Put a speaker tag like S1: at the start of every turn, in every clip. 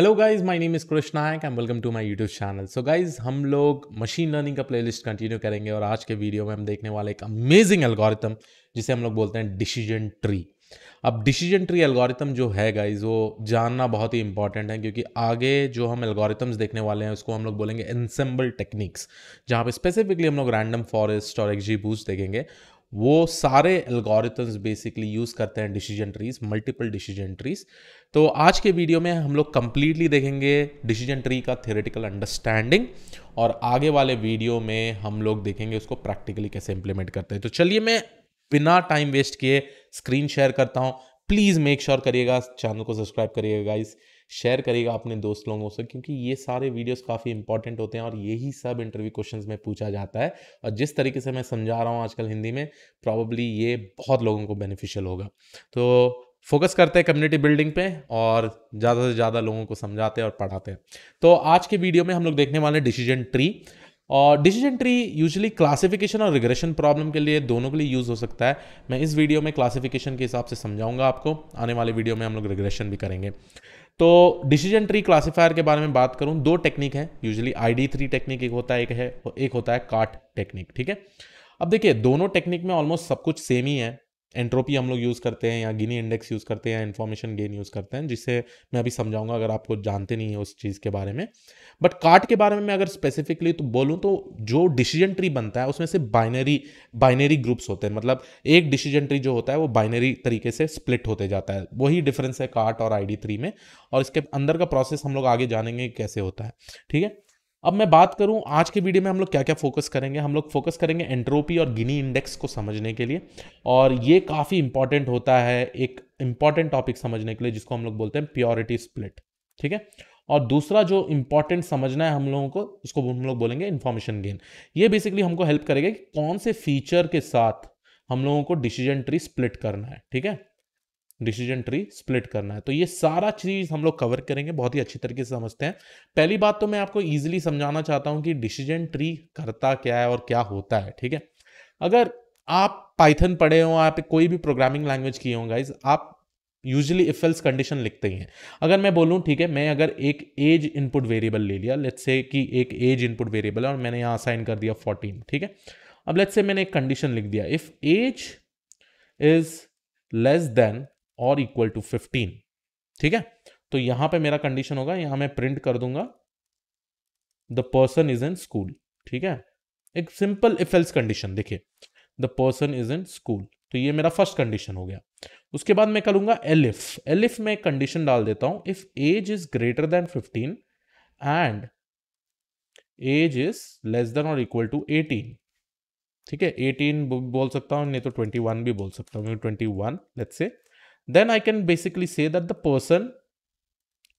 S1: Hello guys my name is Krishna हैक and welcome to my YouTube channel so guys हम लोग machine learning का playlist continue करेंगे और आज के वीडियो में हम देखने वाले एक अमेजिंग एल्गोरिथम जिसे हम लोग बोलते हैं डिसीजन ट्री अब डिसीजन ट्री एल्गोरिथम जो है गाइज वो जानना बहुत ही इंपॉर्टेंट है क्योंकि आगे जो हम एल्गोरिथम्स देखने वाले हैं उसको हम लोग बोलेंगे एनसेम्बल टेक्निक्स जहाँ पे स्पेसिफिकली हम लोग रैंडम फॉरेस्ट और एक्जी बूस्ट देखेंगे वो सारे एल्गोरिथम्स बेसिकली यूज़ करते हैं decision trees multiple decision trees तो आज के वीडियो में हम लोग कंप्लीटली देखेंगे डिसीजन ट्री का थियोरेटिकल अंडरस्टैंडिंग और आगे वाले वीडियो में हम लोग देखेंगे उसको प्रैक्टिकली कैसे इंप्लीमेंट करते हैं तो चलिए मैं बिना टाइम वेस्ट किए स्क्रीन शेयर करता हूँ प्लीज़ मेक श्योर करिएगा चैनल को सब्सक्राइब करिएगा गाइस शेयर करिएगा अपने दोस्त लोगों से क्योंकि ये सारे वीडियोस काफ़ी इंपॉर्टेंट होते हैं और यही सब इंटरव्यू क्वेश्चंस में पूछा जाता है और जिस तरीके से मैं समझा रहा हूँ आजकल हिंदी में प्रॉब्ली ये बहुत लोगों को बेनिफिशियल होगा तो फोकस करते हैं कम्युनिटी बिल्डिंग पे और ज़्यादा से ज़्यादा लोगों को समझाते हैं और पढ़ाते हैं तो आज के वीडियो में हम लोग देखने वाले हैं डिसीजन ट्री और डिसीजन ट्री यूजली क्लासिफिकेशन और रिग्रेशन प्रॉब्लम के लिए दोनों के लिए यूज़ हो सकता है मैं इस वीडियो में क्लासिफिकेशन के हिसाब से समझाऊंगा आपको आने वाले वीडियो में हम लोग रिग्रेशन भी करेंगे तो डिसीजन ट्री क्लासिफायर के बारे में बात करूँ दो टेक्निक है usually I D three technique एक होता है एक है एक होता है काट टेक्निक ठीक है अब देखिए दोनों टेक्निक में ऑलमोस्ट सब कुछ सेम ही है एंट्रोपी हम लोग यूज़ करते हैं या गिनी इंडेक्स यूज़ करते हैं या इन्फॉर्मेशन गेन यूज़ करते हैं जिससे मैं अभी समझाऊंगा अगर आपको जानते नहीं है उस चीज़ के बारे में बट कार्ट के बारे में मैं अगर स्पेसिफिकली तो बोलूँ तो जो डिसीजन ट्री बनता है उसमें से बाइनरी बाइनरी ग्रुप्स होते हैं मतलब एक डिसीजन ट्री जो होता है वो बाइनरी तरीके से स्प्लिट होते जाता है वही डिफरेंस है कार्ट और आई में और इसके अंदर का प्रोसेस हम लोग आगे जानेंगे कैसे होता है ठीक है अब मैं बात करूं आज के वीडियो में हम लोग क्या क्या फोकस करेंगे हम लोग फोकस करेंगे एंट्रोपी और गिनी इंडेक्स को समझने के लिए और ये काफ़ी इंपॉर्टेंट होता है एक इंपॉर्टेंट टॉपिक समझने के लिए जिसको हम लोग बोलते हैं प्योरिटी स्प्लिट ठीक है और दूसरा जो इंपॉर्टेंट समझना है हम लोगों को उसको हम लोग बोलेंगे इन्फॉर्मेशन गेन ये बेसिकली हमको हेल्प करेगा कि कौन से फीचर के साथ हम लोगों को डिसीजन ट्री स्प्लिट करना है ठीक है डिसीजन ट्री स्प्लिट करना है तो ये सारा चीज़ हम लोग कवर करेंगे बहुत ही अच्छी तरीके से समझते हैं पहली बात तो मैं आपको ईजिली समझाना चाहता हूँ कि डिसीजन ट्री करता क्या है और क्या होता है ठीक है अगर आप पाइथन पढ़े हों आप कोई भी प्रोग्रामिंग लैंग्वेज किए हो गाइज आप यूजली इफेल्स कंडीशन लिखते ही हैं अगर मैं बोलूँ ठीक है मैं अगर एक एज इनपुट वेरिएबल ले लिया लेट्स से कि एक एज इनपुट वेरिएबल है और मैंने यहाँ असाइन कर दिया फोर्टीन ठीक है अब लेट्स से मैंने एक कंडीशन लिख दिया if age is less than और इक्वल टू फिफ्टीन ठीक है तो यहां पे मेरा कंडीशन होगा यहां मैं प्रिंट कर दूंगा the person is in school ठीक है एक सिंपल इफेल्स कंडीशन देखिए the person is in school तो ये मेरा फर्स्ट कंडीशन हो गया उसके बाद मैं करूंगा एलिफ एलिफ में कंडीशन डाल देता हूं if age is greater than fifteen and age is less than और इक्वल टू एटीन ठीक है एटीन बोल सकता हूं नहीं तो ट्वेंटी वन भी बोल सकता हूं twenty one let's say then I can basically say that the person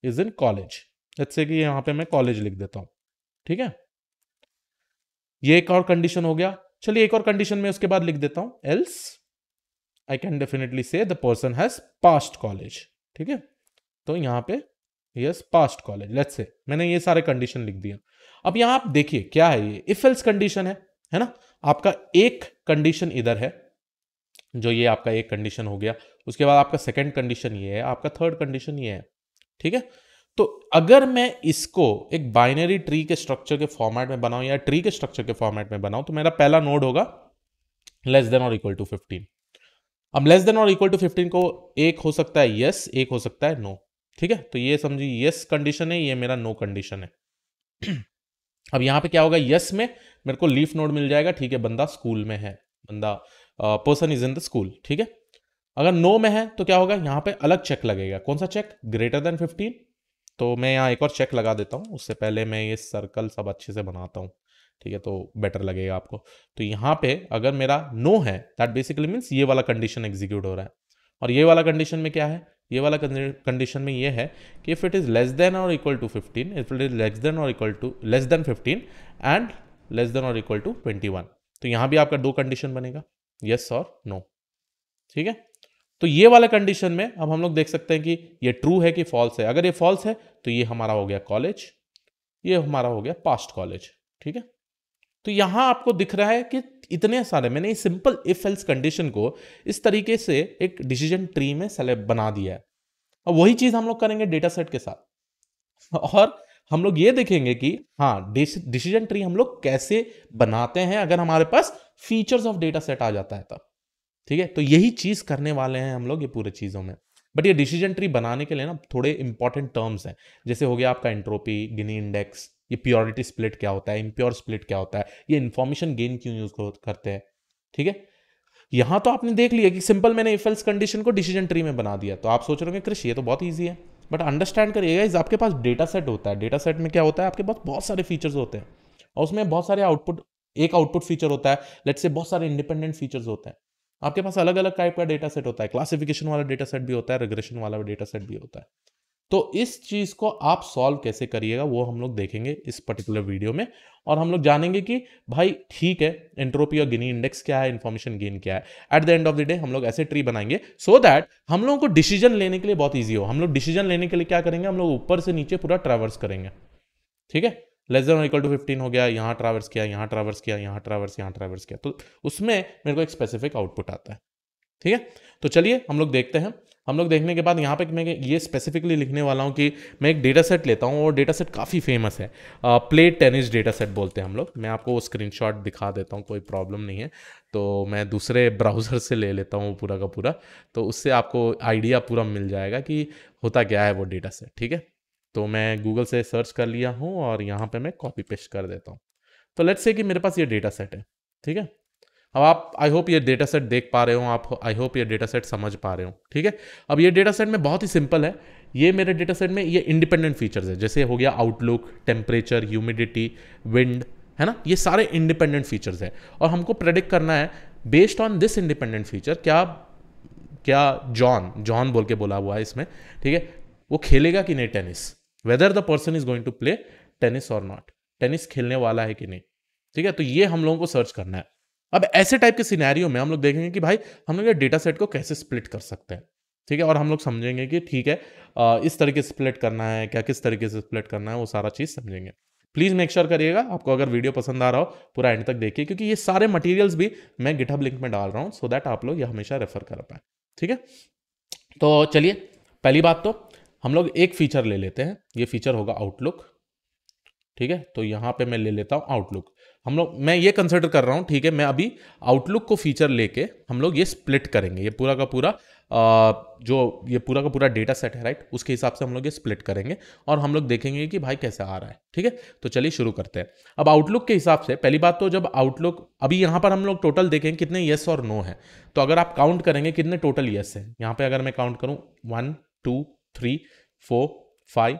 S1: is in college जैसे कि यहां पे मैं कॉलेज लिख देता हूं ठीक है ये एक और कंडीशन हो गया चलिए एक और कंडीशन में उसके बाद लिख देता हूं else I can definitely say the person has passed college ठीक है तो यहां पे yes past college let's say मैंने ये सारे कंडीशन लिख दिया अब यहां आप देखिए क्या है ये इफ एल्स कंडीशन है है ना आपका एक कंडीशन इधर है जो ये आपका एक कंडीशन हो गया उसके बाद आपका सेकंड कंडीशन ये है आपका थर्ड कंडीशन ये है ठीक है तो अगर मैं इसको एक बाइनरी ट्री के स्ट्रक्चर के फॉर्मेट में बनाऊं या ट्री के स्ट्रक्चर के फॉर्मेट में बनाऊं तो मेरा पहला नोड होगा लेस देन और इक्वल टू फिफ्टीन अब लेस देन और इक्वल टू फिफ्टीन को एक हो सकता है यस yes, एक हो सकता है नो no. ठीक है तो ये समझिए यस कंडीशन है ये मेरा नो no कंडीशन है अब यहाँ पे क्या होगा यस yes में मेरे को लीफ नोड मिल जाएगा ठीक है बंदा स्कूल में है बंदा person is in the school ठीक है अगर नो में है तो क्या होगा यहाँ पे अलग चेक लगेगा कौन सा चेक ग्रेटर देन फिफ्टीन तो मैं यहाँ एक और चेक लगा देता हूँ उससे पहले मैं ये सर्कल सब अच्छे से बनाता हूँ ठीक है तो बेटर लगेगा आपको तो यहाँ पे अगर मेरा नो है दैट बेसिकली मीन्स ये वाला कंडीशन एग्जीक्यूट हो रहा है और ये वाला कंडीशन में क्या है ये वाला कंडीशन में ये है कि if it is less than और equal to fifteen if it is less than और equal to less than fifteen and less than और इक्वल टू ट्वेंटी वन तो यहाँ भी आपका दो कंडीशन बनेगा यस और नो ठीक है तो ये वाले कंडीशन में अब हम लोग देख सकते हैं कि ये ट्रू है कि फॉल्स है अगर ये फॉल्स है तो ये हमारा हो गया कॉलेज ये हमारा हो गया पास्ट कॉलेज ठीक है तो यहां आपको दिख रहा है कि इतने सारे मैंने इस सिंपल इफ एल्स कंडीशन को इस तरीके से एक डिसीजन ट्री में सेलेक्ट बना दिया है और वही चीज़ हम लोग करेंगे डेटा सेट के साथ और हम लोग ये देखेंगे कि हाँ डिसीजन ट्री हम लोग कैसे बनाते हैं अगर हमारे पास फीचर्स ऑफ डेटा सेट आ जाता है तब ठीक है तो यही चीज़ करने वाले हैं हम लोग ये पूरे चीज़ों में बट ये डिसीजन ट्री बनाने के लिए ना थोड़े इंपॉर्टेंट टर्म्स हैं जैसे हो गया आपका एंट्रोपी गिनी इंडेक्स ये प्योरिटी स्प्लिट क्या होता है इम्प्योर स्प्लिट क्या होता है ये इन्फॉर्मेशन गेन क्यों यूज करते हैं ठीक है यहां तो आपने देख लिया कि सिंपल मैंने इफेल्स कंडीशन को डिसीजन ट्री में बना दिया तो आप सोच रहे होंगे कृषि ये तो बहुत ईजी है बट अंडरस्टैंड करिएगा इस आपके पास डेटा सेट होता है डेटा सेट में क्या होता है आपके पास बहुत सारे फीचर्स होते हैं और उसमें बहुत सारे आउटपुट एक आउटपुट फीचर होता है लेट से बहुत सारे इंडिपेंडेंट फीचर्स होते हैं आपके पास अलग अलग टाइप का डेटा सेट होता है क्लासिफिकेशन वाला डेटा सेट भी होता है रेग्रेशन वाला डेटा सेट भी होता है तो इस चीज़ को आप सॉल्व कैसे करिएगा वो हम लोग देखेंगे इस पर्टिकुलर वीडियो में और हम लोग जानेंगे कि भाई ठीक है एंट्रोपी और गिनी इंडेक्स क्या है इन्फॉर्मेशन गेन क्या है at the end of the day हम लोग ऐसे ट्री बनाएंगे सो so दैट हम लोगों को डिसीजन लेने के लिए बहुत ईजी हो हम लोग डिसीजन लेने के लिए क्या करेंगे हम लोग ऊपर से नीचे पूरा ट्रावर्स करेंगे ठीक है less than equal to fifteen हो गया यहाँ ट्रावर्स किया यहाँ ट्रावर्स किया यहाँ ट्रावर्स यहाँ ट्रावर्स किया तो उसमें मेरे को एक स्पेसिफिक आउटपुट आता है ठीक है तो चलिए हम लोग देखते हैं हम लोग देखने के बाद यहाँ पे मैं ये स्पेसिफिकली लिखने वाला हूँ कि मैं एक डेटा सेट लेता हूँ और डेटा सेट काफ़ी फेमस है प्ले टेनिस डेटा सेट बोलते हैं हम लोग मैं आपको वो स्क्रीनशॉट दिखा देता हूँ कोई प्रॉब्लम नहीं है तो मैं दूसरे ब्राउज़र से ले लेता हूँ पूरा का पूरा तो उससे आपको आइडिया पूरा मिल जाएगा कि होता क्या है वो डेटा सेट ठीक है तो मैं गूगल से सर्च कर लिया हूँ और यहाँ पर मैं कॉपी पेस्ट कर देता हूँ तो लेट्स से कि मेरे पास ये डेटा सेट है ठीक है अब आप आई होप ये डेटा सेट देख पा रहे हो आप आई होप ये डेटा सेट समझ पा रहे हो ठीक है अब ये डेटा सेट में बहुत ही सिंपल है ये मेरे डेटा सेट में ये इंडिपेंडेंट फीचर्स है जैसे हो गया आउटलुक टेम्परेचर ह्यूमिडिटी विंड है ना ये सारे इंडिपेंडेंट फीचर्स है और हमको प्रेडिक्ट करना है based on this independent feature क्या क्या जॉन जॉन बोल के बोला हुआ है इसमें ठीक है वो खेलेगा कि नहीं tennis whether the person is going to play tennis और नॉट टेनिस खेलने वाला है कि नहीं ठीक है तो ये हम लोगों को सर्च करना है अब ऐसे टाइप के सिनेरियो में हम लोग देखेंगे कि भाई हम लोग डेटा सेट को कैसे स्प्लिट कर सकते हैं ठीक है और हम लोग समझेंगे कि ठीक है इस तरीके से स्प्लिट करना है क्या किस तरीके से स्प्लिट करना है वो सारा चीज़ समझेंगे प्लीज़ मेक श्योर करिएगा आपको अगर वीडियो पसंद आ रहा हो पूरा एंड तक देखिए क्योंकि ये सारे मटेरियल्स भी मैं गिटहब लिंक में डाल रहा हूँ सो दैट आप लोग ये हमेशा रेफर कर पाए ठीक है तो चलिए पहली बात तो हम लोग एक फीचर ले लेते हैं ये फीचर होगा आउटलुक ठीक है तो यहाँ पे मैं ले लेता हूँ आउटलुक हम लोग मैं ये कंसिडर कर रहा हूँ ठीक है मैं अभी आउटलुक को फीचर लेके हम लोग ये स्प्लिट करेंगे ये पूरा का पूरा आ, जो ये पूरा का पूरा डेटा सेट है राइट उसके हिसाब से हम लोग ये स्प्लिट करेंगे और हम लोग देखेंगे कि भाई कैसे आ रहा है ठीक है तो चलिए शुरू करते हैं अब आउटलुक के हिसाब से पहली बात तो जब आउटलुक अभी यहाँ पर हम लोग टोटल देखें कितने येस और नो है तो अगर आप काउंट करेंगे कितने टोटल येस हैं यहाँ पर अगर मैं काउंट करूँ one two three four five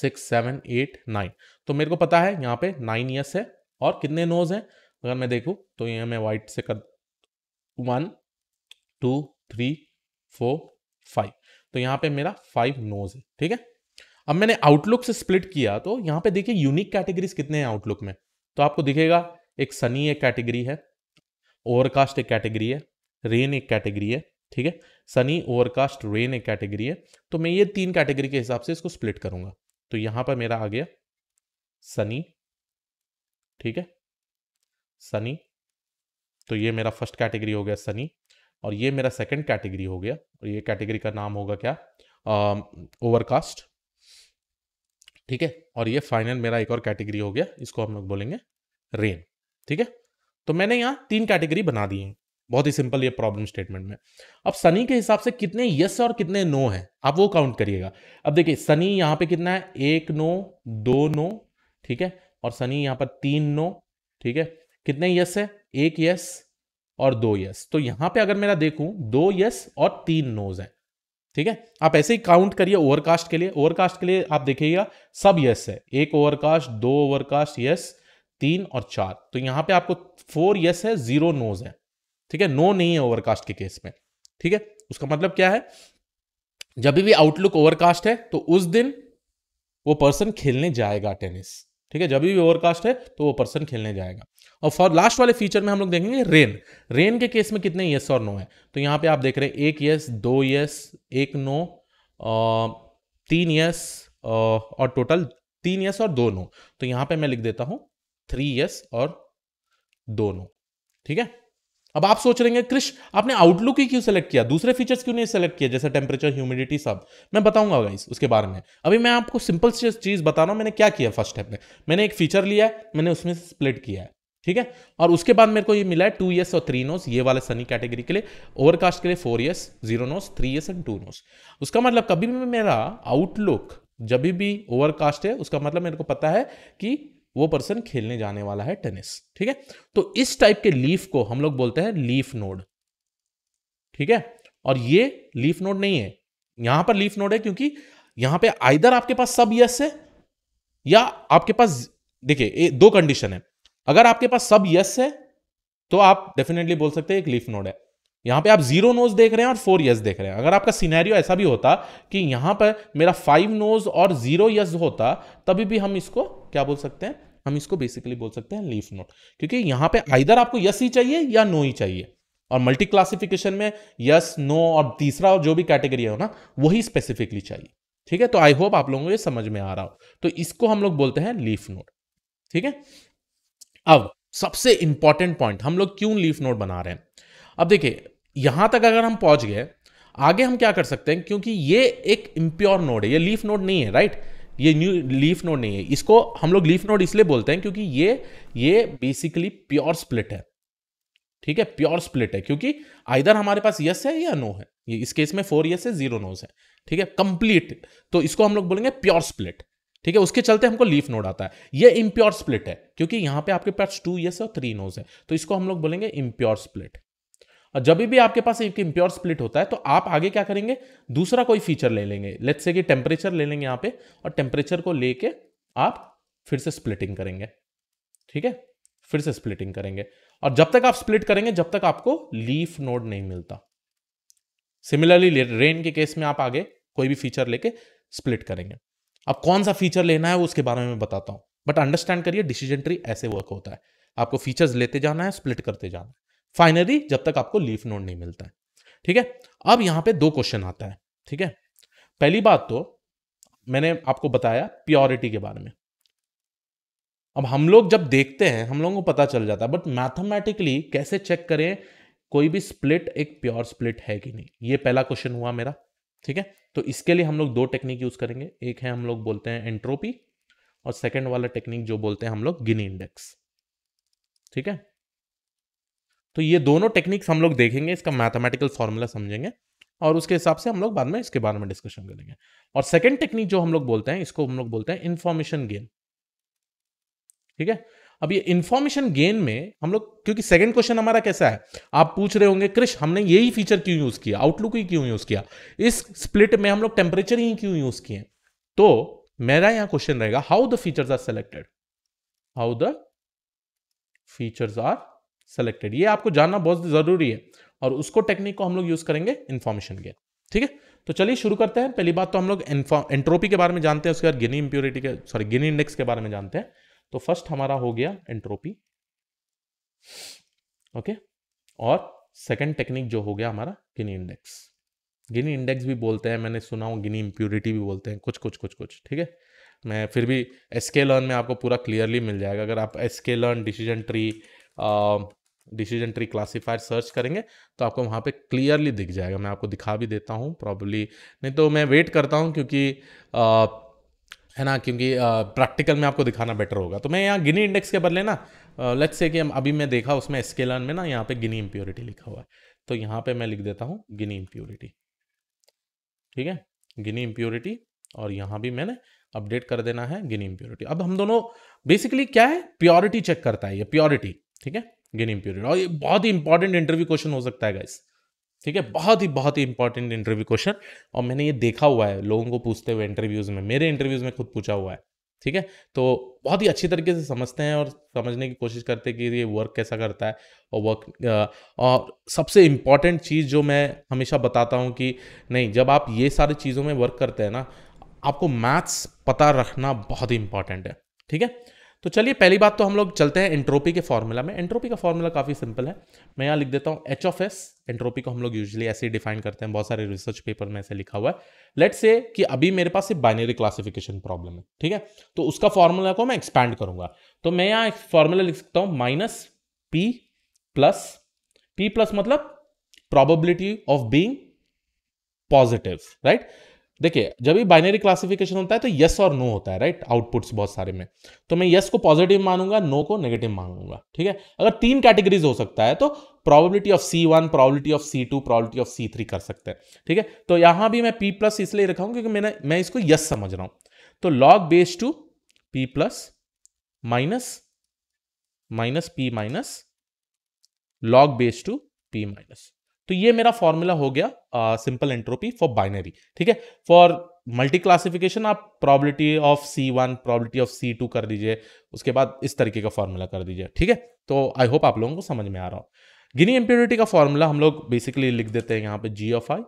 S1: six seven eight nine तो मेरे को पता है यहाँ पे नाइन यस है और कितने नोज हैं अगर मैं देखूँ तो ये मैं वाइट से कर one two three four five तो यहाँ पे मेरा फाइव नोज है ठीक है अब मैंने आउटलुक से स्प्लिट किया तो यहाँ पे देखिए यूनिक कैटेगरीज कितने हैं आउटलुक में तो आपको दिखेगा एक सनी एक कैटेगरी है ओवरकास्ट एक कैटेगरी है रेन एक कैटेगरी है ठीक है सनी ओवरकास्ट रेन एक कैटेगरी है तो मैं ये तीन कैटेगरी के हिसाब से इसको स्प्लिट करूंगा तो यहाँ पर मेरा आ गया सनी ठीक है सनी तो ये मेरा फर्स्ट कैटेगरी हो गया सनी और ये मेरा सेकंड कैटेगरी हो गया और ये कैटेगरी का नाम होगा क्या ओवरकास्ट ठीक है और ये फाइनल मेरा एक और कैटेगरी हो गया इसको हम लोग बोलेंगे रेन ठीक है तो मैंने यहाँ तीन कैटेगरी बना दी हैं बहुत ही सिंपल ये प्रॉब्लम स्टेटमेंट में अब सनी के हिसाब से कितने यस और कितने नो है आप वो काउंट करिएगा अब देखिए सनी यहाँ पे कितना है एक नो दो नो ठीक है और सनी यहां पर तीन नो ठीक है कितने यस है एक यस और दो यस तो यहां पे अगर मेरा देखूं दो यस और तीन नोज है ठीक है आप ऐसे ही काउंट करिए ओवरकास्ट के लिए ओवरकास्ट के लिए आप देखिएगा सब यस है एक ओवरकास्ट दो ओवरकास्ट यस तीन और चार तो यहां पे आपको फोर यस है जीरो नोज है ठीक है नो नहीं है ओवरकास्ट के केस में ठीक है उसका मतलब क्या है जब भी आउटलुक ओवरकास्ट है तो उस दिन वो पर्सन खेलने जाएगा टेनिस ठीक है जब भी ओवरकास्ट है तो वो पर्सन खेलने जाएगा और फॉर लास्ट वाले फीचर में हम लोग देखेंगे रेन रेन के केस में कितने येस और नो है तो यहाँ पे आप देख रहे हैं एक येस दो येस एक नो तीन यस और टोटल तीन यस और दो नो तो यहाँ पे मैं लिख देता हूँ थ्री यस और दो नो ठीक है अब आप सोच रहे हैं क्रिश आपने आउटलुक ही क्यों सेलेक्ट किया दूसरे फीचर्स क्यों नहीं सेलेक्ट किया जैसे टेम्परेचर ह्यूमिडिटी सब मैं बताऊंगा गाइस उसके बारे में अभी मैं आपको सिंपल से चीज बता रहा हूँ मैंने क्या किया फर्स्ट स्टेप में मैंने एक फीचर लिया है मैंने उसमें स्प्लिट किया है ठीक है और उसके बाद मेरे को ये मिला है टू ईयर्स और थ्री नोस ये वाले सनी कैटेगरी के लिए ओवरकास्ट के लिए four years zero nos three years and two nos उसका मतलब कभी भी मेरा आउटलुक जब भी ओवरकास्ट है उसका मतलब मेरे को पता है कि वो पर्सन खेलने जाने वाला है टेनिस ठीक है तो इस टाइप के लीफ को हम लोग बोलते हैं लीफ नोड ठीक है और ये लीफ नोड नहीं है यहां पर लीफ नोड है क्योंकि यहां पे आइदर आपके पास सब यस है या आपके पास देखिए दो कंडीशन है अगर आपके पास सब यस है तो आप डेफिनेटली बोल सकते हैं एक लीफ नोड है यहां पे आप जीरो नोज देख रहे हैं और फोर यस देख रहे हैं अगर आपका सिनेरियो ऐसा भी होता कि यहां पर मेरा फाइव नोज और जीरो यस होता तभी भी हम इसको क्या बोल सकते हैं हम इसको बेसिकली बोल सकते हैं लीफ नोट क्योंकि यहां पे आइधर आपको यस ही चाहिए या नो ही चाहिए और मल्टी क्लासिफिकेशन में यस नो और तीसरा और जो भी कैटेगरी है ना वही स्पेसिफिकली चाहिए ठीक है तो आई होप आप लोगों को ये समझ में आ रहा हो तो इसको हम लोग बोलते हैं लीफ नोट ठीक है अब सबसे इंपॉर्टेंट पॉइंट हम लोग क्यों लीफ नोट बना रहे हैं अब देखिए यहां तक अगर हम पहुंच गए आगे हम क्या कर सकते हैं क्योंकि ये एक इम्प्योर नोड है ये लीफ नोड नहीं है राइट ये न्यू लीफ नोड नहीं है इसको हम लोग लीफ नोड इसलिए बोलते हैं क्योंकि ये ये बेसिकली प्योर स्प्लिट है ठीक है प्योर स्प्लिट है क्योंकि आइधर हमारे पास यस है या नो है ये इस केस में फोर यस है जीरो नोज है ठीक है कंप्लीट तो इसको हम लोग बोलेंगे प्योर स्प्लिट ठीक है उसके चलते हमको लीफ नोड आता है ये इम्प्योर स्प्लिट है क्योंकि यहां पे आपके पास टू यस और थ्री नोज है तो इसको हम लोग बोलेंगे इम्प्योर स्प्लिट और जब भी आपके पास एक इम्प्योर स्प्लिट होता है तो आप आगे क्या करेंगे दूसरा कोई फीचर ले लेंगे लेट्स से कि टेम्परेचर ले लेंगे यहाँ पे और टेम्परेचर को लेके आप फिर से स्प्लिटिंग करेंगे ठीक है फिर से स्प्लिटिंग करेंगे और जब तक आप स्प्लिट करेंगे जब तक आपको लीफ नोड नहीं मिलता सिमिलरली रेन के केस में आप आगे कोई भी फीचर लेके स्प्लिट करेंगे अब कौन सा फीचर लेना है वो उसके बारे में बताता हूँ बट अंडरस्टैंड करिए डिसीजन ट्री ऐसे वर्क होता है आपको फीचर्स लेते जाना है स्प्लिट करते जाना है फाइनली जब तक आपको लीफ नोड नहीं मिलता है ठीक है अब यहाँ पे दो क्वेश्चन आता है ठीक है पहली बात तो मैंने आपको बताया प्योरिटी के बारे में अब हम लोग जब देखते हैं हम लोगों को पता चल जाता है बट मैथमेटिकली कैसे चेक करें कोई भी स्प्लिट एक प्योर स्प्लिट है कि नहीं ये पहला क्वेश्चन हुआ मेरा ठीक है तो इसके लिए हम लोग दो टेक्निक यूज करेंगे एक है हम लोग बोलते हैं एंट्रोपी और सेकेंड वाला टेक्निक जो बोलते हैं हम लोग गिनी इंडेक्स ठीक है तो ये दोनों टेक्निक्स हम लोग देखेंगे इसका मैथमेटिकल फॉर्मूला समझेंगे और उसके हिसाब से हम लोग बाद में इसके बारे में डिस्कशन करेंगे और सेकेंड टेक्निक जो हम लोग बोलते हैं इसको हम लोग बोलते हैं इन्फॉर्मेशन गेन ठीक है अब ये इन्फॉर्मेशन गेन में हम लोग क्योंकि सेकंड क्वेश्चन हमारा कैसा है आप पूछ रहे होंगे क्रिश हमने यही फीचर क्यों यूज किया आउटलुक ही क्यों यूज किया इस स्प्लिट में हम लोग टेम्परेचर ही क्यों यूज किए तो मेरा यहां क्वेश्चन रहेगा how the features are selected how the features are selected ये आपको जानना बहुत ज़रूरी है और उसको टेक्निक को हम लोग यूज़ करेंगे इन्फॉर्मेशन गेन ठीक है तो चलिए शुरू करते हैं पहली बात तो हम लोग एंट्रोपी के बारे में जानते हैं उसके बाद गिनी इंप्योरिटी के सॉरी गिनी इंडेक्स के बारे में जानते हैं तो फर्स्ट हमारा हो गया एंट्रोपी ओके और सेकेंड टेक्निक जो हो गया हमारा गिनी इंडेक्स गिनी इंडेक्स भी बोलते हैं मैंने सुना हूँ गिनी इंप्योरिटी भी बोलते हैं कुछ कुछ कुछ कुछ ठीक है मैं फिर भी एसके लर्न में आपको पूरा क्लियरली मिल जाएगा अगर आप SK learn decision tree decision tree classifier search करेंगे तो आपको वहाँ पे क्लियरली दिख जाएगा मैं आपको दिखा भी देता हूँ प्रॉब्ली नहीं तो मैं वेट करता हूँ क्योंकि आ, है ना क्योंकि प्रैक्टिकल में आपको दिखाना बेटर होगा तो मैं यहाँ गिनी इंडेक्स के बदले ना लेट्स से कि अभी मैं देखा उसमें स्केलन में ना यहाँ पे गिनी इम्प्योरिटी लिखा हुआ है तो यहाँ पे मैं लिख देता हूँ गिनी इम्प्योरिटी ठीक है गिनी इम्प्योरिटी और यहाँ भी मैंने अपडेट कर देना है गिनी इम्प्योरिटी अब हम दोनों बेसिकली क्या है प्योरिटी चेक करता है ये प्योरिटी ठीक है गिन पीरियड और ये बहुत ही इंपॉर्टेंट इंटरव्यू क्वेश्चन हो सकता है गाइस ठीक है बहुत ही बहुत ही इंपॉर्टेंट इंटरव्यू क्वेश्चन और मैंने ये देखा हुआ है लोगों को पूछते हुए इंटरव्यूज में मेरे इंटरव्यूज में खुद पूछा हुआ है ठीक है तो बहुत ही अच्छी तरीके से समझते हैं और समझने की कोशिश करते हैं कि ये वर्क कैसा करता है और वर्क और सबसे इंपॉर्टेंट चीज़ जो मैं हमेशा बताता हूँ कि नहीं जब आप ये सारी चीज़ों में वर्क करते हैं ना आपको मैथ्स पता रखना बहुत ही इंपॉर्टेंट है ठीक है तो चलिए पहली बात तो हम लोग चलते हैं एंट्रोपी के फॉर्मूला में एंट्रोपी का फॉर्मूला काफ़ी सिंपल है मैं यहाँ लिख देता हूँ एच ऑफ एस एंट्रोपी को हम लोग यूजली ऐसे ही डिफाइन करते हैं बहुत सारे रिसर्च पेपर में ऐसे लिखा हुआ है लेट्स से कि अभी मेरे पास एक बाइनरी क्लासिफिकेशन प्रॉब्लम है ठीक है तो उसका फॉर्मूला को मैं एक्सपैंड करूंगा तो मैं यहाँ एक फॉर्मूला लिख सकता हूँ minus P plus P plus मतलब probability of being positive right देखिए जब भी बाइनरी क्लासिफिकेशन होता है तो यस और नो होता है राइट आउटपुट्स बहुत सारे में तो मैं यस को पॉजिटिव मानूंगा नो को नेगेटिव मानूंगा ठीक है अगर तीन कैटेगरीज हो सकता है तो probability of C one probability of C two probability of C three कर सकते हैं ठीक है तो यहां भी मैं पी प्लस इसलिए रखा हूं क्योंकि मैंने मैं इसको यस समझ रहा हूं तो log base two P plus minus minus P minus log base two P minus तो ये मेरा फॉर्मूला हो गया सिंपल एंट्रोपी फॉर बाइनरी ठीक है फॉर मल्टी क्लासिफिकेशन आप probability of C one probability of C two कर दीजिए उसके बाद इस तरीके का फॉर्मूला कर दीजिए ठीक है तो आई होप आप लोगों को समझ में आ रहा हो गिनी इम्प्योरिटी का फॉर्मूला हम लोग बेसिकली लिख देते हैं यहाँ पे जी ऑफ आई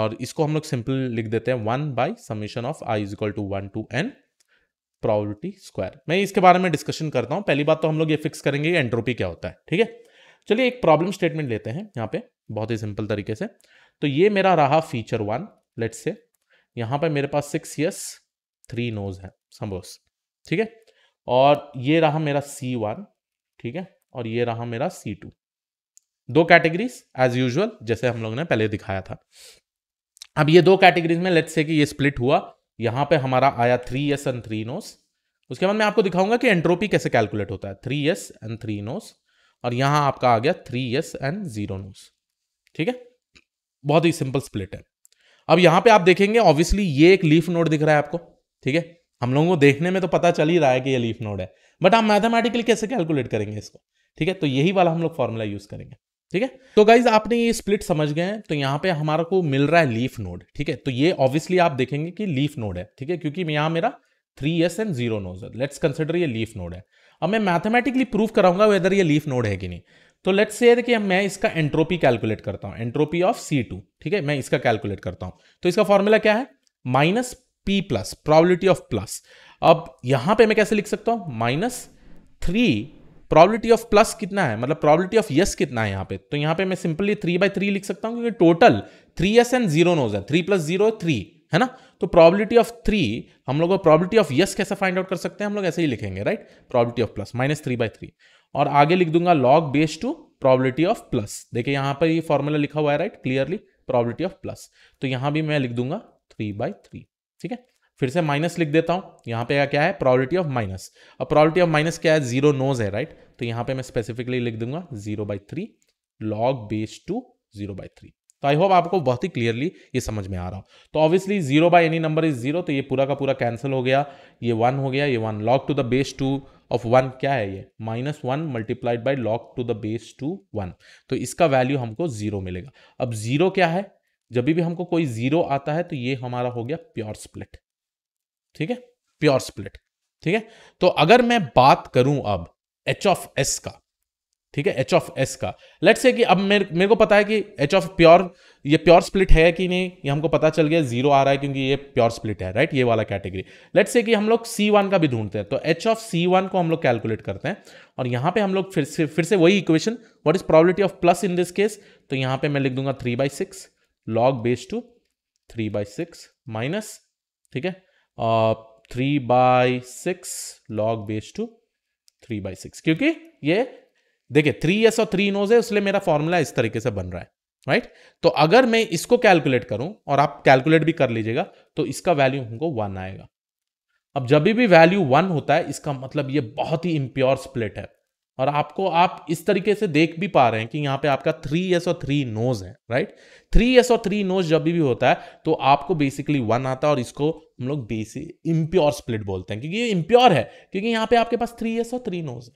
S1: और इसको हम लोग सिंपल लिख देते हैं one by summation of I is equal to one to N probability square मैं इसके बारे में डिस्कशन करता हूँ पहली बात तो हम लोग ये फिक्स करेंगे एंट्रोपी क्या होता है ठीक है चलिए एक प्रॉब्लम स्टेटमेंट लेते हैं यहाँ पे बहुत ही सिंपल तरीके से तो ये मेरा रहा फीचर वन लेट्स से यहाँ पर मेरे पास सिक्स यस थ्री नोज है संभोस ठीक है और ये रहा मेरा सी वन ठीक है और ये रहा मेरा सी टू दो कैटेगरीज एज यूजल जैसे हम लोग ने पहले दिखाया था अब ये दो कैटेगरीज में लेट्स से कि ये स्प्लिट हुआ यहाँ पे हमारा आया three yes and three nos उसके बाद मैं आपको दिखाऊंगा कि एंट्रोपी कैसे कैलकुलेट होता है three yes and three nos और यहाँ आपका आ गया three yes and zero nos ठीक है बहुत ही सिंपल स्प्लिट है अब यहाँ पे आप देखेंगे ऑब्वियसली ये एक लीफ नोड दिख रहा है आपको ठीक है हम लोगों को देखने में तो पता चल ही रहा है कि ये लीफ नोड है बट आप मैथमेटिकली कैसे कैलकुलेट करेंगे इसको ठीक है तो यही वाला हम लोग फॉर्मूला यूज करेंगे ठीक है तो गाइज आपने ये स्प्लिट समझ गए हैं तो यहाँ पे हमारा को मिल रहा है लीफ नोड ठीक है तो ये ऑब्वियसली आप देखेंगे कि लीफ नोड है ठीक है क्योंकि यहां मेरा three yes and zero nos है लेट्स कंसिडर ये लीफ नोड है अब मैं मैथमेटिकली प्रूव कराऊंगा वेदर ये लीफ नोड है कि नहीं तो लेट्स से कि मैं इसका एंट्रोपी कैलकुलेट करता हूं एंट्रोपी ऑफ सी टू ठीक है मैं इसका कैलकुलेट करता हूं तो इसका फॉर्मूला क्या है minus P plus probability of plus अब यहां पे मैं कैसे लिख सकता हूं minus three probability of plus कितना है मतलब प्रॉबिलिटी ऑफ यस कितना है यहां पे तो यहां पे मैं सिंपली थ्री बाई थ्री लिख सकता हूं क्योंकि total three yes and zero nos है थ्री प्लस जीरो थ्री है ना तो प्रॉबिलिटी ऑफ थ्री हम लोग प्रॉबिलिटी ऑफ यस कैसे फाइंड आउट कर सकते हैं हम लोग ऐसे ही लिखेंगे right probability of plus minus three by three और आगे लिख दूंगा log base two probability of plus देखिए यहाँ पर ये फॉर्मूला लिखा हुआ है right clearly probability of plus तो यहां भी मैं लिख दूंगा थ्री बाई थ्री ठीक है फिर से माइनस लिख देता हूँ यहां पे क्या है प्रॉबिलिटी ऑफ माइनस अब प्रॉबिलिटी ऑफ माइनस क्या है जीरो नोज है राइट तो यहाँ पे मैं स्पेसिफिकली लिख दूंगा zero by three log base two zero by three तो आई होप आपको बहुत ही क्लियरली ये समझ में आ रहा तो obviously zero by any number is zero तो ये पूरा का पूरा कैंसिल हो गया ये वन हो गया ये one log to the base two of one क्या है ये minus one multiplied by log to the base two one तो इसका वैल्यू हमको जीरो मिलेगा अब जीरो क्या है जब भी हमको कोई जीरो आता है तो ये हमारा हो गया प्योर स्प्लिट ठीक है प्योर स्प्लिट ठीक है तो अगर मैं बात करूं अब एच ऑफ एस का ठीक है एच ऑफ एस का लेट से कि अब मेरे मेरे को पता है कि एच ऑफ प्योर ये प्योर स्प्लिट है कि नहीं ये हमको पता चल गया जीरो आ रहा है क्योंकि ये प्योर स्प्लिट है राइट ये वाला कैटेगरी लेट से कि हम लोग सी वन का भी ढूंढते हैं तो एच ऑफ सी वन को हम लोग कैलकुलेट करते हैं और यहाँ पे हम लोग फिर से फिर से वही equation what is probability of plus in this case तो यहाँ पे मैं लिख दूंगा three by six log base two three by six minus ठीक है three by six log base two three by six क्योंकि ये देखिए थ्री एस और थ्री नोज है इसलिए मेरा फॉर्मूला इस तरीके से बन रहा है राइट तो अगर मैं इसको कैलकुलेट करूं और आप कैलकुलेट भी कर लीजिएगा तो इसका वैल्यू हमको वन आएगा अब जब भी वैल्यू वन होता है इसका मतलब ये बहुत ही इम्प्योर स्प्लिट है और आपको आप इस तरीके से देख भी पा रहे हैं कि यहाँ पे आपका थ्री एस और थ्री नोज है राइट थ्री एस और थ्री नोज जब भी होता है तो आपको बेसिकली वन आता है और इसको हम लोग बेसिक इम्प्योर स्प्लिट बोलते हैं क्योंकि ये इम्प्योर है क्योंकि यहाँ पे आपके पास थ्री एस और थ्री नोज है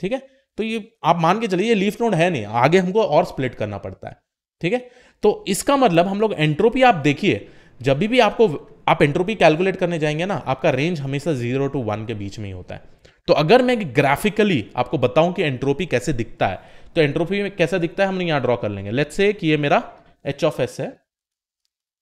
S1: ठीक है तो ये आप मान के चलिए ये लीफ नोड है नहीं आगे हमको और स्प्लिट करना पड़ता है ठीक है तो इसका मतलब हम लोग एंट्रोपी आप देखिए जब भी, भी आपको आप एंट्रोपी कैलकुलेट करने जाएंगे ना आपका रेंज हमेशा जीरो टू वन के बीच में ही होता है तो अगर मैं ग्राफिकली आपको बताऊं कि एंट्रोपी कैसे दिखता है तो एंट्रोपी में कैसा दिखता है हम यहाँ ड्रॉ कर लेंगे लेट्स से कि ये मेरा एच ऑफ एस है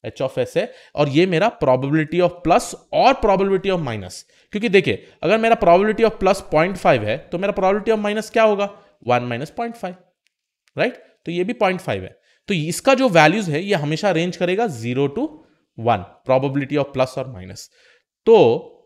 S1: एच ऑफ एस है और ये मेरा प्रोबेबिलिटी ऑफ प्लस और प्रोबेबिलिटी ऑफ माइनस क्योंकि देखिए अगर मेरा probability of plus point five है तो मेरा प्रोबेबिलिटी ऑफ माइनस क्या होगा one minus point five right तो ये भी पॉइंट फाइव है तो इसका जो वैल्यूज है ये हमेशा रेंज करेगा zero to one probability of plus और माइनस तो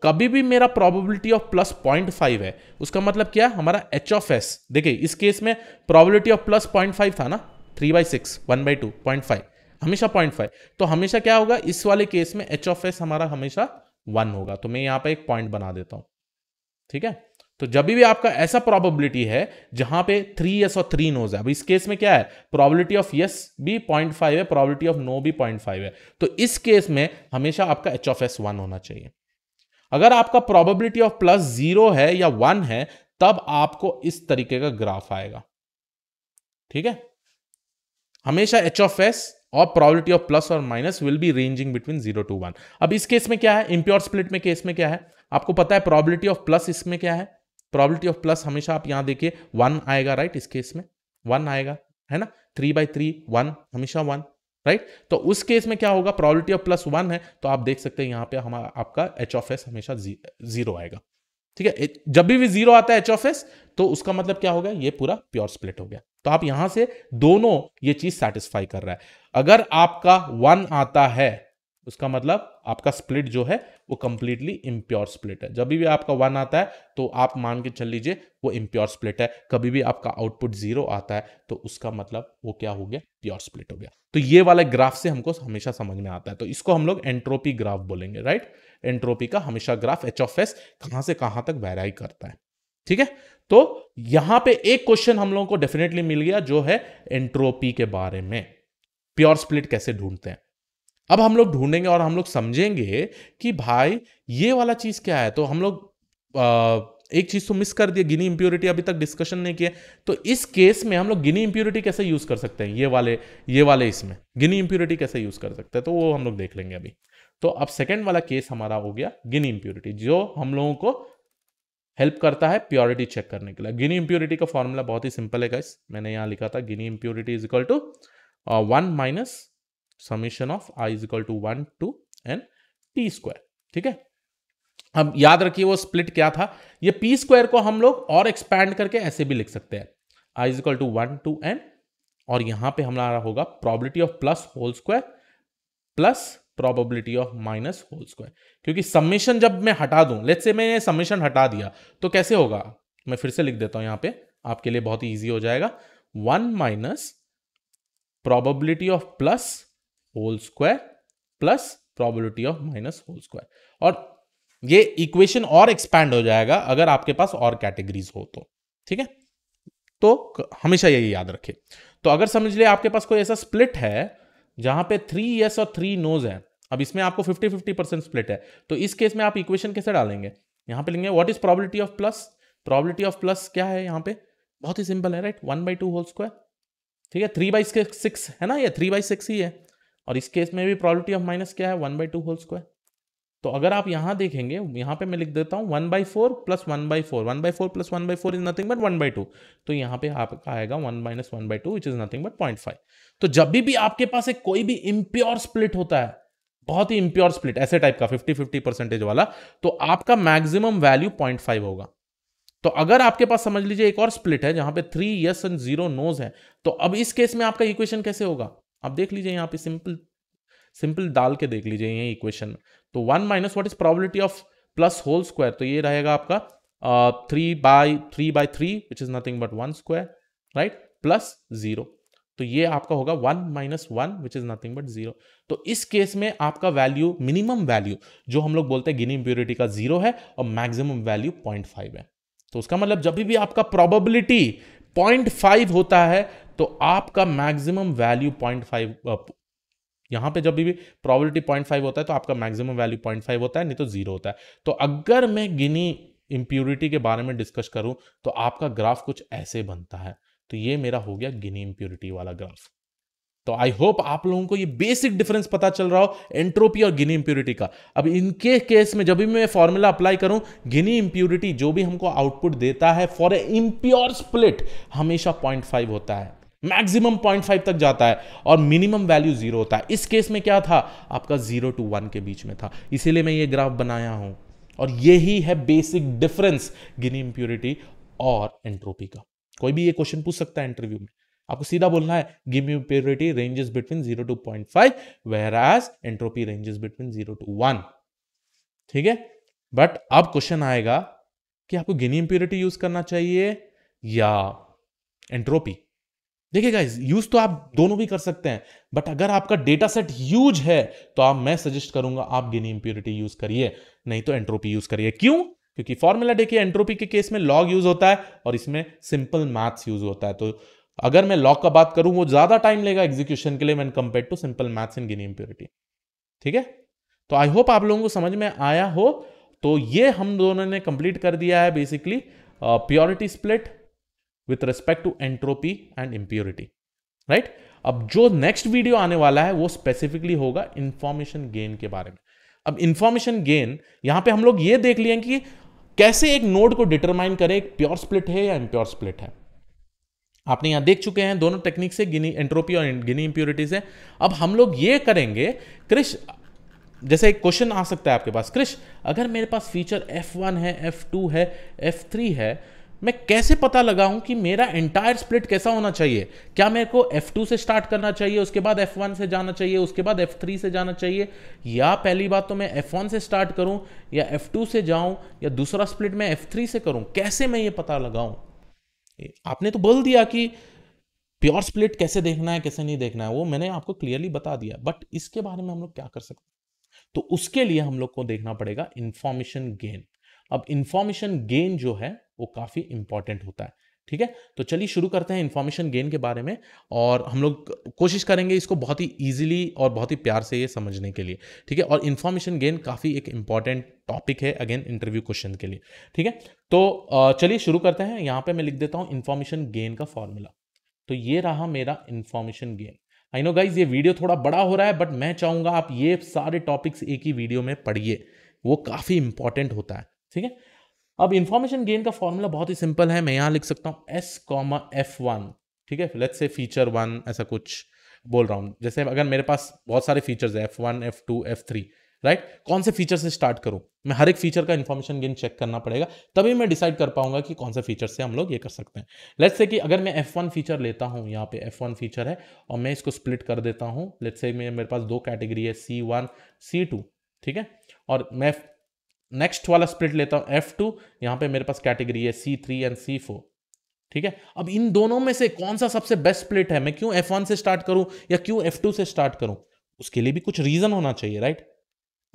S1: कभी भी मेरा probability of plus point five है उसका मतलब क्या है हमारा एच ऑफ एस देखिए इस केस में probability of plus point five था ना three by six one by two point five हमेशा पॉइंट फाइव तो हमेशा क्या होगा इस वाले केस में एच ऑफ एस हमारा हमेशा वन होगा तो मैं यहां पर एक पॉइंट बना देता हूं ठीक है तो जब भी आपका ऐसा प्रोबेबिलिटी है जहां पे थ्री यस और थ्री नोज है अब इस केस में क्या है प्रोबेबिलिटी ऑफ यस भी पॉइंट फाइव है प्रोबेबिलिटी ऑफ नो भी पॉइंट फाइव है तो इस केस में हमेशा आपका एच ऑफ एस वन होना चाहिए अगर आपका प्रोबेबिलिटी ऑफ प्लस जीरो है या वन है तब आपको इस तरीके का ग्राफ आएगा ठीक है हमेशा एच ऑफ एस और प्रॉबिलिटी ऑफ प्लस और minus will be ranging between zero to one अब इस केस में क्या है इम्प्योर स्प्लिट में केस में क्या है आपको पता है प्रॉबिलिटी ऑफ प्लस इसमें क्या है प्रॉबिलिटी ऑफ प्लस हमेशा आप यहां देखिए वन आएगा राइट इस केस में वन आएगा है ना थ्री बाई थ्री वन हमेशा वन राइट तो उस केस में क्या होगा प्रोबेबिलिटी ऑफ प्लस वन है तो आप देख सकते हैं यहाँ पे हमारा आपका एच ऑफ एस हमेशा जी, जीरो आएगा ठीक है जब भी जीरो आता है एच ऑफ एस तो उसका मतलब क्या होगा ये पूरा प्योर स्प्लिट हो गया तो आप यहां से दोनों ये चीज सेटिस्फाई कर रहा है अगर आपका वन आता है उसका मतलब आपका स्प्लिट जो है वो कंप्लीटली इम्प्योर स्प्लिट है जब भी आपका वन आता है तो आप मान के चल लीजिए वो इम्प्योर स्प्लिट है कभी भी आपका आउटपुट जीरो आता है तो उसका मतलब वो क्या हो गया प्योर स्प्लिट हो गया तो ये वाला ग्राफ से हमको हमेशा समझ में आता है तो इसको हम लोग एंट्रोपी ग्राफ बोलेंगे राइट एंट्रोपी का हमेशा ग्राफ एच ऑफ एस कहां से कहां तक वेराई करता है ठीक है तो यहां पे एक क्वेश्चन हम लोगों को डेफिनेटली मिल गया जो है एंट्रोपी के बारे में प्योर स्प्लिट कैसे ढूंढते हैं अब हम लोग ढूंढेंगे और हम लोग समझेंगे कि भाई ये वाला चीज क्या है तो हम लोग एक चीज तो मिस कर दिया गिनी इंप्योरिटी अभी तक डिस्कशन नहीं किया तो इस केस में हम लोग गिनी इंप्योरिटी कैसे यूज कर सकते हैं ये वाले ये वाले इसमें गिनी इंप्योरिटी कैसे यूज कर सकते हैं तो वो हम लोग देख लेंगे अभी तो अब सेकेंड वाला केस हमारा हो गया गिनी इंप्योरिटी जो हम लोगों को हेल्प करता है प्योरिटी चेक करने के लिए गिनी इम्प्योरिटी का फॉर्मूला बहुत ही सिंपल है गाइस मैंने यहाँ लिखा था Gini impurity is equal to one minus summation of I is equal to one to N T square ठीक है अब याद रखिए वो स्प्लिट क्या था ये पी स्क्वायर को हम लोग और एक्सपैंड करके ऐसे भी लिख सकते हैं I is equal to one to N और यहाँ पे हमारा होगा probability of plus whole square plus probability of minus whole square क्योंकि समेशन जब मैं हटा दूं लेट्स से मैंने समेशन हटा दिया तो कैसे होगा मैं फिर से लिख देता हूं यहां पे आपके लिए बहुत ही ईजी हो जाएगा one minus probability of plus whole square plus probability of minus whole square और ये इक्वेशन और एक्सपैंड हो जाएगा अगर आपके पास और कैटेगरीज हो तो ठीक है तो हमेशा यही याद रखें तो अगर समझ ले आपके पास कोई ऐसा स्प्लिट है जहां पे थ्री यस और थ्री नोज है अब इसमें आपको फिफ्टी फिफ्टी परसेंट स्प्लिट है तो इस केस में आप इक्वेशन कैसे डालेंगे यहां पे लेंगे what is probability of plus probability of plus क्या है यहां पे बहुत ही सिंपल है right one by two whole square ठीक है थ्री बाई सिक्स है ना ये थ्री बाई सिक्स ही है और इस केस में भी प्रॉबिलिटी ऑफ माइनस क्या है one by two whole square तो अगर आप यहां देखेंगे यहां पे मैं लिख देता हूं one by four plus one by four one by four plus one by four is nothing but one by two तो यहां पे आपका आएगा one minus one by two which is nothing but point five तो जब भी, भी आपके पास एक कोई भी इम्प्योर स्प्लिट होता है बहुत ही इम्प्योर स्प्लिट ऐसे टाइप का फिफ्टी फिफ्टी परसेंटेज वाला तो आपका मैक्सिमम वैल्यू पॉइंट फाइव होगा तो अगर आपके पास समझ लीजिए एक और स्प्लिट है जहां पे three yes and zero nos है तो अब इस केस में आपका इक्वेशन कैसे होगा आप देख लीजिए यहां पे सिंपल सिंपल डाल के देख लीजिए यही इक्वेशन तो one minus what is probability of plus whole square तो ये रहेगा आपका three by three by three which is nothing but one square right plus zero तो ये आपका होगा one minus one which is nothing but zero तो इस केस में आपका वैल्यू मिनिमम वैल्यू जो हम लोग बोलते हैं गिनी प्योरिटी का जीरो है और मैक्सिमम वैल्यू पॉइंट फाइव है तो उसका मतलब जब भी आपका प्रोबेबिलिटी पॉइंट फाइव होता है तो आपका मैक्सिमम वैल्यू पॉइंट फाइव यहाँ पे जब भी प्रॉबिलिटी पॉइंट फाइव होता है तो आपका मैक्सिमम वैल्यू पॉइंट फाइव होता है नहीं तो जीरो होता है तो अगर मैं गिनी इम्प्योरिटी के बारे में डिस्कस करूँ तो आपका ग्राफ कुछ ऐसे बनता है तो ये मेरा हो गया गिनी इम्प्योरिटी वाला ग्राफ तो आई होप आप लोगों को ये बेसिक डिफरेंस पता चल रहा हो एंट्रोपी और गिनी इम्प्योरिटी का अब इनके केस में जब भी मैं फॉर्मूला अप्लाई करूं गिनी इम्प्योरिटी जो भी हमको आउटपुट देता है फॉर ए इम्प्योर स्प्लिट हमेशा 0.5 होता है मैक्सिमम पॉइंट फाइव तक जाता है और मिनिमम वैल्यू जीरो होता है इस केस में क्या था आपका जीरो टू वन के बीच में था इसीलिए मैं ये ग्राफ बनाया हूं और यही है बेसिक डिफरेंस गिनी इंप्योरिटी और एंट्रोपी का कोई भी ये क्वेश्चन पूछ सकता है इंटरव्यू में आपको सीधा बोलना है give you purity ranges between zero to point five whereas entropy ranges between zero to one ठीक है बट अब क्वेश्चन आएगा कि आपको गिनी इंप्योरिटी यूज करना चाहिए या एंट्रोपी देखिए गाइज यूज तो आप दोनों भी कर सकते हैं बट अगर आपका डेटा सेट यूज है तो आप मैं सजेस्ट करूंगा आप गिनी इंप्योरिटी यूज करिए नहीं तो एंट्रोपी यूज करिए क्यों क्योंकि फॉर्मूला देखिए एंट्रोपी के केस में लॉग यूज होता है और इसमें सिंपल मैथ्स यूज होता है तो अगर मैं लॉग का बात करूं वो ज्यादा टाइम लेगा एग्जीक्यूशन के लिए man compare to simple maths in Gini impurity ठीक है तो आई होप आप लोगों को समझ में आया हो तो ये हम दोनों ने कंप्लीट कर दिया है basically purity split with respect to entropy and impurity right अब जो नेक्स्ट वीडियो आने वाला है वो स्पेसिफिकली होगा इंफॉर्मेशन गेन के बारे में अब इंफॉर्मेशन गेन यहां पे हम लोग ये देख लिए कि कैसे एक नोड को डिटरमाइन करें एक प्योर स्प्लिट है या इम्प्योर स्प्लिट है आपने यहां देख चुके हैं दोनों टेक्निक से गिनी एंट्रोपी और गिनी इंप्योरिटी से अब हम लोग ये करेंगे क्रिश जैसे एक क्वेश्चन आ सकता है आपके पास क्रिश अगर मेरे पास फीचर वन है टू है थ्री है मैं कैसे पता लगाऊं कि मेरा एंटायर स्प्लिट कैसा होना चाहिए क्या मेरे को F2 से स्टार्ट करना चाहिए उसके बाद F1 से जाना चाहिए उसके बाद F3 से जाना चाहिए या पहली बात तो मैं F1 से स्टार्ट करूं या F2 से जाऊं या दूसरा स्प्लिट मैं F3 से करूं कैसे मैं ये पता लगाऊं आपने तो बोल दिया कि प्योर स्प्लिट कैसे देखना है कैसे नहीं देखना है वो मैंने आपको क्लियरली बता दिया बट इसके बारे में हम लोग क्या कर सकते तो उसके लिए हम लोग को देखना पड़ेगा इंफॉर्मेशन गेन अब इंफॉर्मेशन गेन जो है वो काफ़ी इंपॉर्टेंट होता है ठीक है तो चलिए शुरू करते हैं इन्फॉर्मेशन गेन के बारे में और हम लोग कोशिश करेंगे इसको बहुत ही ईजिली और बहुत ही प्यार से ये समझने के लिए ठीक है और इन्फॉर्मेशन गेन काफ़ी एक इंपॉर्टेंट टॉपिक है अगेन इंटरव्यू क्वेश्चन के लिए ठीक है तो चलिए शुरू करते हैं यहाँ पे मैं लिख देता हूँ इन्फॉर्मेशन गेन का फॉर्मूला तो ये रहा मेरा information gain I know guys ये वीडियो थोड़ा बड़ा हो रहा है बट मैं चाहूँगा आप ये सारे टॉपिक्स एक ही वीडियो में पढ़िए वो काफ़ी इंपॉर्टेंट होता है ठीक है अब इन्फॉर्मेशन गेन का फॉर्मूला बहुत ही सिंपल है मैं यहाँ लिख सकता हूँ एस कॉमा एफ वन ठीक है लेट्स से फीचर वन ऐसा कुछ बोल रहा हूँ जैसे अगर मेरे पास बहुत सारे फीचर्स हैं F one F two F three right कौन से फीचर से स्टार्ट करूँ मैं हर एक फीचर का इन्फॉर्मेशन गेन चेक करना पड़ेगा तभी मैं डिसाइड कर पाऊंगा कि कौन से फीचर से हम लोग ये कर सकते हैं लेट्स से कि अगर मैं एफ वन फीचर लेता हूँ यहाँ पे एफ वन फीचर है और मैं इसको स्प्लिट कर देता हूँ लेट्स से मेरे पास दो कैटेगरी है सी वन सी टू ठीक है और मैं नेक्स्ट वाला स्प्लिट लेता हूं एफ टू यहां पर मेरे पास कैटेगरी है C three and C four ठीक है अब इन दोनों में से कौन सा सबसे बेस्ट स्प्लिट है मैं क्यों एफ वन से स्टार्ट करूं या क्यों एफ टू से स्टार्ट करूं उसके लिए भी कुछ रीजन होना चाहिए राइट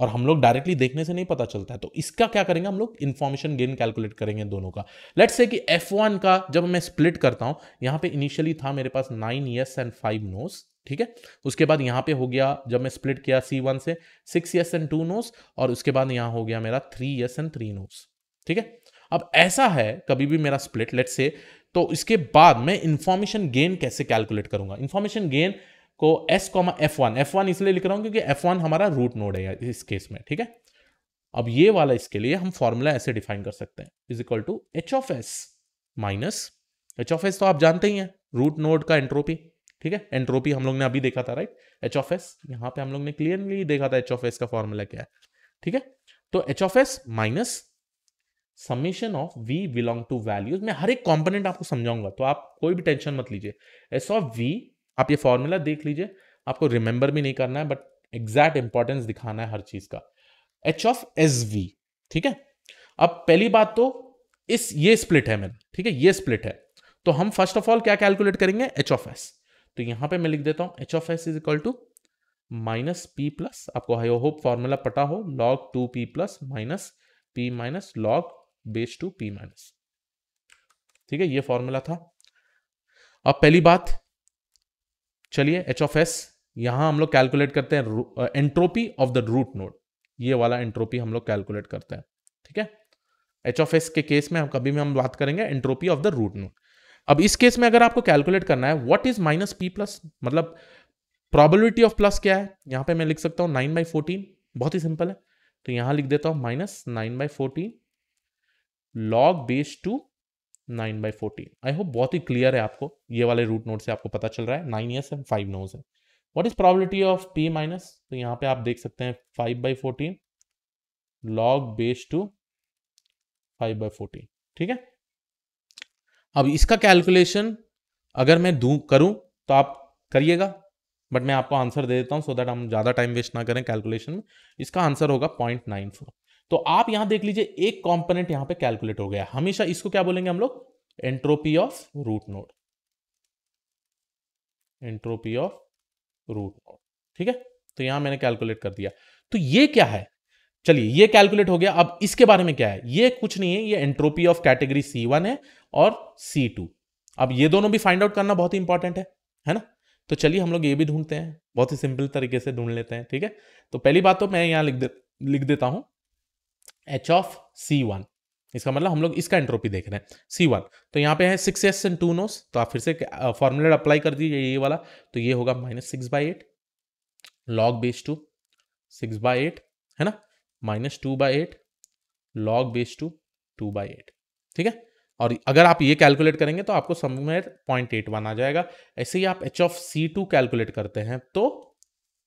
S1: और हम लोग डायरेक्टली देखने से नहीं पता चलता है तो इसका क्या करेंगे हम लोग इन्फॉर्मेशन गेन कैलकुलेट करेंगे दोनों का लेट्स से कि एफ वन का जब मैं स्प्लिट करता हूं यहां पे इनिशियली था मेरे पास nine yes and five nos ठीक है उसके बाद यहाँ पे हो गया जब मैं स्प्लिट किया सी वन से six yes and two nos और उसके बाद यहाँ हो गया मेरा three yes and three nos ठीक है अब ऐसा है कभी भी मेरा स्प्लिट लेट से तो इसके बाद मैं इंफॉर्मेशन गेन कैसे कैलकुलेट करूंगा इंफॉर्मेशन गेन को S comma F one F one इसलिए लिख रहा हूँ क्योंकि एफ वन हमारा रूट नोड है इस केस में ठीक है अब ये वाला इसके लिए हम फॉर्मूला ऐसे डिफाइन कर सकते हैं is equal to H of S minus H of S तो आप जानते ही हैं रूट नोड का एंट्रोपी ठीक है एंट्रोपी हम लोग ने अभी देखा था राइट एच ऑफ एस यहाँ पे हम लोग ने क्लियरली देखा था एच ऑफ एस का फॉर्मूला क्या है ठीक है तो H of S minus summation of V belong to values मैं हर एक कॉम्पोनेंट आपको समझाऊंगा तो आप कोई भी टेंशन मत लीजिए एस ऑफ वी आप ये फॉर्मूला देख लीजिए आपको रिमेंबर भी नहीं करना है बट एग्जैक्ट इंपॉर्टेंस दिखाना है हर चीज का एच ऑफ एस वी ठीक है अब पहली बात तो इस ये स्प्लिट है मेरा ठीक है ये स्प्लिट है तो हम फर्स्ट ऑफ ऑल क्या कैलकुलेट करेंगे एच ऑफ एस तो यहां पे मैं लिख देता हूं H of S is equal to minus P plus आपको आई होप फॉर्मूला पता हो log two P plus minus P minus log base two P minus ठीक है ये फॉर्मूला था अब पहली बात चलिए एच ऑफ एस यहां हम लोग कैलकुलेट करते हैं entropy of the root node ये वाला एंट्रोपी हम लोग कैलकुलेट करते हैं ठीक है एच ऑफ एस के केस में हम कभी भी हम बात करेंगे entropy of the root node अब इस केस में अगर आपको कैलकुलेट करना है what is minus P plus मतलब प्रॉबिलिटी ऑफ प्लस क्या है यहां पे मैं लिख सकता हूं नाइन बाई फोर्टीन बहुत ही सिंपल है तो यहां लिख देता हूं minus nine by fourteen log base two nine by fourteen I hope बहुत ही क्लियर है आपको ये वाले रूट नोट से आपको पता चल रहा है nine yes and five nos है what is probability of P minus तो यहां पे आप देख सकते हैं five by fourteen log base two five by fourteen ठीक है अब इसका कैलकुलेशन अगर मैं दू करूं तो आप करिएगा बट मैं आपको आंसर दे देता हूं सो दैट हम ज़्यादा टाइम वेस्ट ना करें कैलकुलेशन में इसका आंसर होगा पॉइंट नाइन फोर तो आप यहां देख लीजिए एक कॉम्पोनेंट यहां पे कैलकुलेट हो गया हमेशा इसको क्या बोलेंगे हम लोग entropy of root node entropy of root node ठीक है तो यहां मैंने कैलकुलेट कर दिया तो ये क्या है चलिए ये कैलकुलेट हो गया अब इसके बारे में क्या है ये कुछ नहीं है ये entropy of category C one है और सी टू अब ये दोनों भी फाइंड आउट करना बहुत ही इंपॉर्टेंट है है ना तो चलिए हम लोग ये भी ढूंढते हैं बहुत ही सिंपल तरीके से ढूंढ लेते हैं ठीक है तो पहली बात तो मैं यहाँ लिख दे लिख देता हूँ एच ऑफ सी वन इसका मतलब हम लोग इसका एंट्रोपी देख रहे हैं सी वन तो यहाँ पे है six yes and two nos तो आप फिर से फॉर्मूलेट अप्लाई कर दीजिए ये वाला तो ये होगा minus six by eight log base two six by eight है ना minus two by eight log base two two by eight ठीक है और अगर आप ये कैलकुलेट करेंगे तो आपको समवेयर पॉइंट एट वन आ जाएगा ऐसे ही आप H of C two calculate करते हैं तो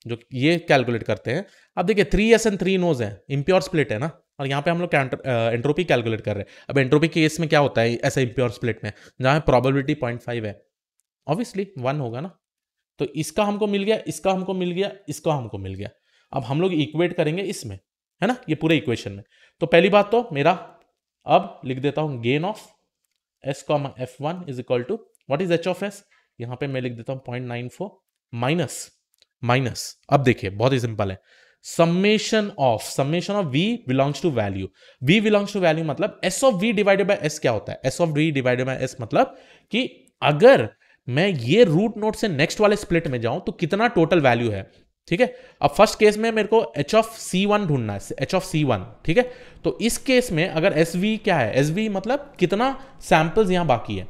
S1: जो ये कैलकुलेट करते हैं अब देखिए three yes and three nos है इम्प्योर स्प्लिट है ना और यहाँ पे हम लोग एंट्रोपी कैलकुलेट कर रहे हैं अब एंट्रोपी केस में क्या होता है ऐसे इम्प्योर स्प्लिट में जहाँ प्रॉबिलिटी पॉइंट फाइव है ऑब्वियसली वन होगा ना तो इसका हमको मिल गया इसका हमको मिल गया इसका हमको मिल गया अब हम लोग इक्वेट करेंगे इसमें है ना ये पूरे इक्वेशन में तो पहली बात तो मेरा अब लिख देता हूँ gain of S comma F one is equal to what is H of S यहां पर मैं लिख देता हूं point nine four minus minus अब देखिए बहुत ही सिंपल है summation of summation of V belongs to value V belongs to value मतलब S of V divided by S क्या होता है S of V divided by S मतलब कि अगर मैं ये रूट नोट से नेक्स्ट वाले स्प्लिट में जाऊं तो कितना टोटल वैल्यू है ठीक है अब फर्स्ट केस में मेरे को एच ऑफ सी वन ढूंढना है एच ऑफ सी वन ठीक है तो इस केस में अगर एस वी क्या है एस वी मतलब कितना सैंपल्स यहां बाकी है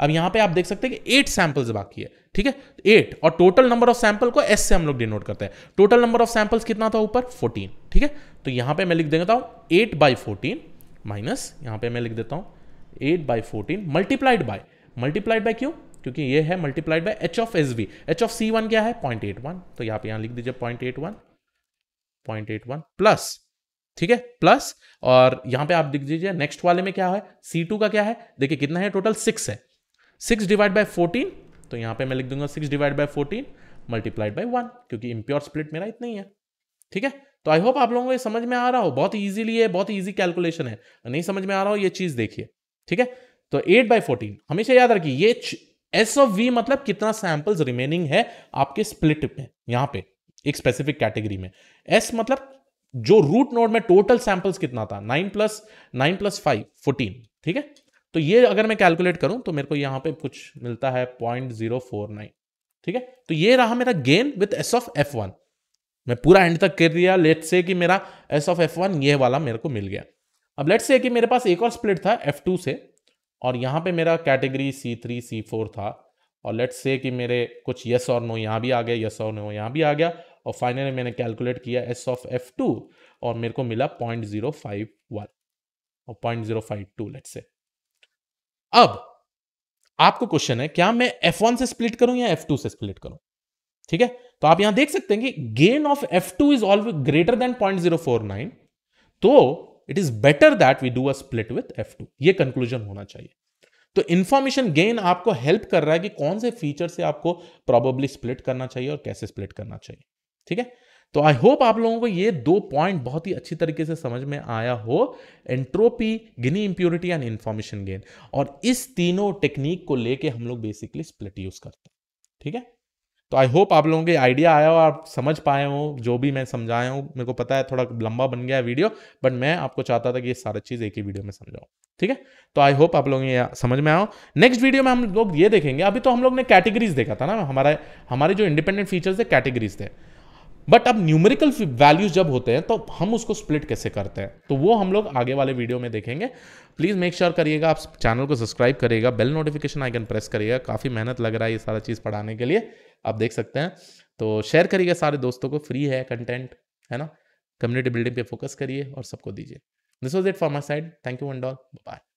S1: अब यहां पे आप देख सकते हैं कि एट सैंपल्स बाकी है ठीक है एट और टोटल नंबर ऑफ सैंपल को एस से हम लोग डिनोट करते हैं टोटल नंबर ऑफ सैंपल्स कितना था ऊपर फोर्टीन ठीक है तो यहां पर मैं लिख देता हूं एट बाई फोर्टीन माइनस यहां पर मैं लिख देता हूं eight by fourteen multiplied by multiplied by क्यों क्योंकि ये है multiplied by H of S V H of C one क्या है पॉइंट एट वन तो यहां पर यहां लिख दीजिए point eight one point eight one plus ठीक है प्लस और यहां पे आप दिख दीजिए नेक्स्ट वाले में क्या है सी टू का क्या है देखिए कितना है टोटल सिक्स है सिक्स डिवाइड बाय फोर्टीन तो यहां पे मैं लिख दूंगा six divide by fourteen multiplied by one क्योंकि इम्प्योर स्प्लिट मेरा इतना ही है ठीक है तो आई होप आप लोगों को ये समझ में आ रहा हो बहुत इजीली है बहुत इजी कैलकुलेशन है नहीं समझ में आ रहा हो ये चीज़ देखिए ठीक है तो एट बाई फोर्टीन हमेशा याद रखिए ये एस ऑफ वी मतलब कितना सैंपल्स रिमेनिंग है आपके स्प्लिट में यहां पे एक स्पेसिफिक कैटेगरी में एस मतलब जो रूट नोड में टोटल सैंपल्स कितना था nine plus nine plus five fourteen ठीक है तो ये अगर मैं कैलकुलेट करूं तो मेरे को यहां पे कुछ मिलता है पॉइंट जीरो फोर नाइन ठीक है तो ये रहा मेरा gain with S of F one मैं पूरा एंड तक कर दिया लेट से कि मेरा एस ऑफ एफ वन ये वाला मेरे को मिल गया अब लेट से कि मेरे पास एक और स्प्लिट था एफ टू से और यहाँ पे मेरा category C three C four था और लेट्स से कि मेरे कुछ यस और नो यहाँ भी आ गया यस और नो यहाँ भी आ गया और फाइनली मैंने कैलकुलेट किया एस ऑफ एफ टू और मेरे को मिला पॉइंट जीरो फाइव वन और point zero five two let say अब आपको क्वेश्चन है क्या मैं एफ वन से स्प्लिट करूं या एफ टू से स्प्लिट करूं ठीक है तो आप यहां देख सकते हैं कि gain of F two is all greater than point zero four nine तो it is better that we do a split with F two ये कंक्लूजन होना चाहिए तो इन्फॉर्मेशन गेन आपको हेल्प कर रहा है कि कौन से फीचर से आपको प्रॉबली स्प्लिट करना चाहिए और कैसे स्प्लिट करना चाहिए ठीक है तो आई होप आप लोगों को ये दो पॉइंट बहुत ही अच्छी तरीके से समझ में आया हो entropy Gini impurity and information gain और इस तीनों टेक्निक को लेके हम लोग बेसिकली स्प्लिट यूज करते हैं ठीक है तो आई होप आप लोगों के आइडिया आया हो आप समझ पाए हो जो भी मैं समझाया हूँ मेरे को पता है थोड़ा लंबा बन गया है वीडियो बट मैं आपको चाहता था कि ये सारा चीज़ एक ही वीडियो में समझाऊँ ठीक है तो आई होप आप लोगों ये समझ में आओ नेक्स्ट वीडियो में हम लोग ये देखेंगे अभी तो हम लोग ने कैटेगरीज देखा था ना हमारे हमारे जो इंडिपेंडेंट फीचर्स थे कैटेगरीज थे बट अब न्यूमेरिकल वैल्यूज जब होते हैं तो हम उसको स्प्लिट कैसे करते हैं तो वो हम लोग आगे वाले वीडियो में देखेंगे प्लीज़ मेक श्योर करिएगा आप चैनल को सब्सक्राइब करिएगा बेल नोटिफिकेशन आइकन प्रेस करिएगा काफ़ी मेहनत लग रहा है ये सारा चीज़ पढ़ाने के लिए आप देख सकते हैं तो शेयर करिएगा सारे दोस्तों को फ्री है कंटेंट है ना कम्युनिटी बिल्डिंग पे फोकस करिए और सबको दीजिए this was it for my side thank you and all bye